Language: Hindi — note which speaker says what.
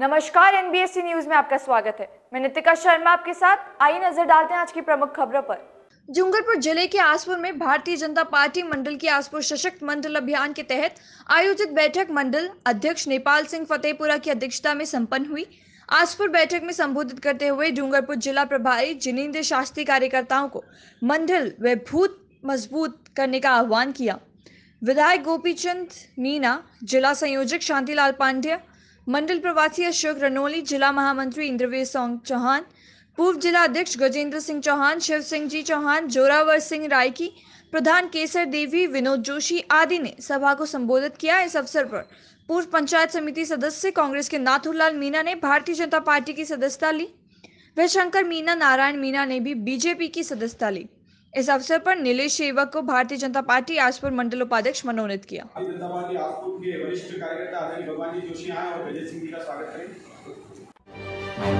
Speaker 1: नमस्कार एनबीएससी न्यूज में आपका स्वागत है मैं नितिका शर्मा आपके साथ आई नजर डालते हैं आज की प्रमुख खबरों पर जुंगलपुर जिले के आसपुर में भारतीय जनता पार्टी मंडल की आसपुर सशक्त मंडल अभियान के तहत आयोजित बैठक मंडल अध्यक्ष नेपाल सिंह फतेहपुरा की अध्यक्षता में संपन्न हुई आसपुर बैठक में संबोधित करते हुए डूंगरपुर जिला प्रभारी जिनेन्द्र शास्त्री कार्यकर्ताओं को मंडल व भूत मजबूत करने का आह्वान किया विधायक गोपीचंद मीना जिला संयोजक शांतिलाल पांड्या मंडल प्रवासी अशोक रनोली जिला महामंत्री इंद्रवीर सिंह चौहान पूर्व जिला अध्यक्ष गजेंद्र सिंह चौहान शिव सिंह जी चौहान जोरावर सिंह रायकी प्रधान केसर देवी विनोद जोशी आदि ने सभा को संबोधित किया इस अवसर पर पूर्व पंचायत समिति सदस्य कांग्रेस के नाथुरलाल मीना ने भारतीय जनता पार्टी की सदस्यता ली वह शंकर मीना नारायण मीना ने भी बीजेपी की सदस्यता ली इस अवसर पर नीलेष सेवक को भारतीय जनता पार्टी आसपुर मंडल उपाध्यक्ष मनोनीत
Speaker 2: किया वरिष्ठ कार्यकर्ता भगवान जी जोशी आए और विजय सिंह जी का स्वागत करें